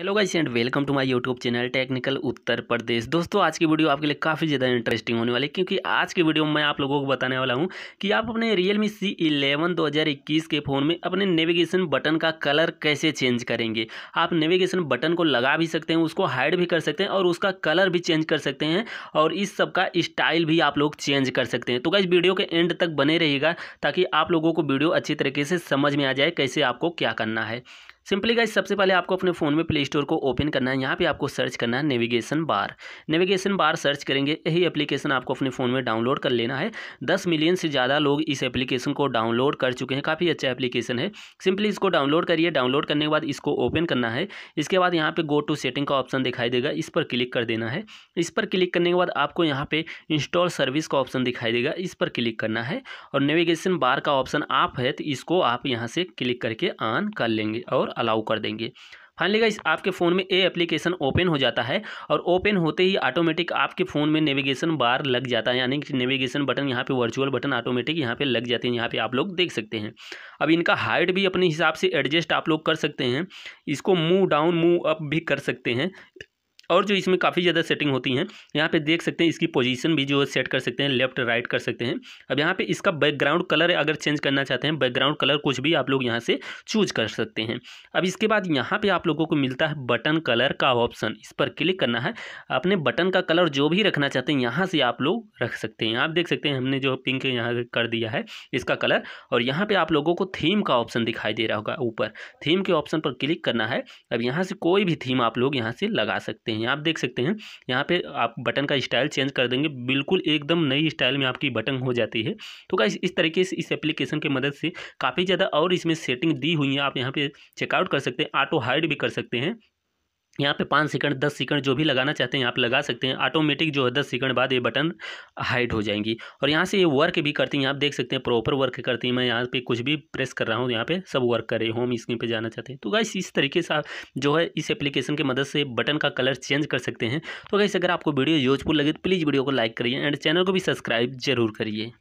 hello guys and welcome to my YouTube channel technical Uttar Pradesh दोस्तों आज की वीडियो आपके लिए काफ़ी ज़्यादा इंटरेस्टिंग होने वाली है क्योंकि आज की वीडियो में मैं आप लोगों को बताने वाला हूं कि आप अपने रियलमी सी इलेवन दो के फ़ोन में अपने नेविगेशन बटन का कलर कैसे चेंज करेंगे आप नेविगेशन बटन को लगा भी सकते हैं उसको हाइड भी कर सकते हैं और उसका कलर भी चेंज कर सकते हैं और इस सब का स्टाइल भी आप लोग चेंज कर सकते हैं तो गाइज वीडियो के एंड तक बने रहेगा ताकि आप लोगों को वीडियो अच्छी तरीके से समझ में आ जाए कैसे आपको क्या करना है सिंपली गाइज सबसे पहले आपको अपने फ़ोन में प्ले स्टोर को ओपन करना है यहाँ पे आपको सर्च करना है navigation bar navigation bar search करेंगे यही एप्लीकेशन आपको अपने फ़ोन में डाउनलोड कर लेना है दस मिलियन से ज़्यादा लोग इस एप्लीकेशन को डाउनलोड कर चुके हैं काफ़ी अच्छा एप्लीकेशन है सिंपली इसको डाउनलोड करिए डाउनलोड करने के बाद इसको ओपन करना है इसके बाद यहाँ पर गो टू सेटिंग का ऑप्शन दिखाई देगा इस पर क्लिक कर देना है इस पर क्लिक करने के बाद आपको यहाँ पर इंस्टॉल सर्विस का ऑप्शन दिखाई देगा इस पर क्लिक करना है और नेविगेशन बार का ऑप्शन आप है तो इसको आप यहाँ से क्लिक करके ऑन कर लेंगे और अलाउ कर देंगे फाइनली गाइस आपके फ़ोन में ए एप्लीकेशन ओपन हो जाता है और ओपन होते ही ऑटोमेटिक आपके फ़ोन में नेविगेशन बार लग जाता है यानी कि नेविगेशन बटन यहाँ पे वर्चुअल बटन ऑटोमेटिक यहाँ पे लग जाते हैं यहाँ पे आप लोग देख सकते हैं अब इनका हाइट भी अपने हिसाब से एडजस्ट आप लोग कर सकते हैं इसको मूव डाउन मूव अप भी कर सकते हैं और जो इसमें काफ़ी ज़्यादा सेटिंग होती हैं यहाँ पे देख सकते हैं इसकी पोजीशन भी जो है सेट कर सकते हैं लेफ्ट राइट कर सकते हैं अब यहाँ पे इसका बैकग्राउंड कलर अगर चेंज करना चाहते हैं बैकग्राउंड कलर कुछ भी आप लोग यहाँ से चूज कर सकते हैं अब इसके बाद यहाँ पर आप लोगों को मिलता है बटन कलर का ऑप्शन इस पर क्लिक करना है अपने बटन का कलर जो भी रखना चाहते हैं यहाँ से आप लोग रख सकते हैं आप देख सकते हैं हमने जो पिंक यहाँ कर दिया है इसका कलर और यहाँ पर आप लोगों को थीम का ऑप्शन दिखाई दे रहा होगा ऊपर थीम के ऑप्शन पर क्लिक करना है अब यहाँ से कोई भी थीम आप लोग यहाँ से लगा सकते हैं नहीं है आप देख सकते हैं यहाँ पे आप बटन का स्टाइल चेंज कर देंगे बिल्कुल एकदम नई स्टाइल में आपकी बटन हो जाती है तो क्या इस तरीके से इस एप्लीकेशन की मदद से काफ़ी ज़्यादा और इसमें सेटिंग दी हुई है आप यहाँ पे चेकआउट कर सकते हैं ऑटो हाइड भी कर सकते हैं यहाँ पे पाँच सेकंड दस सेकंड जो भी लगाना चाहते हैं आप लगा सकते हैं ऑटोमेटिक जो है दस सेकंड बाद ये बटन हाइड हो जाएंगी और यहाँ से ये वर्क भी करती हैं आप देख सकते हैं प्रॉपर वर्क करती हैं मैं यहाँ पे कुछ भी प्रेस कर रहा हूँ यहाँ पे सब वर्क करे होम स्क्रीन पे जाना चाहते हैं तो गाइस इस तरीके से आप जो है इस एप्लीकेशन की मदद से बटन का कलर चेंज कर सकते हैं तो गाइस अगर आपको वीडियो यूजफुल लगे तो प्लीज़ वीडियो को लाइक करिए एंड चैनल को भी सब्सक्राइब जरूर करिए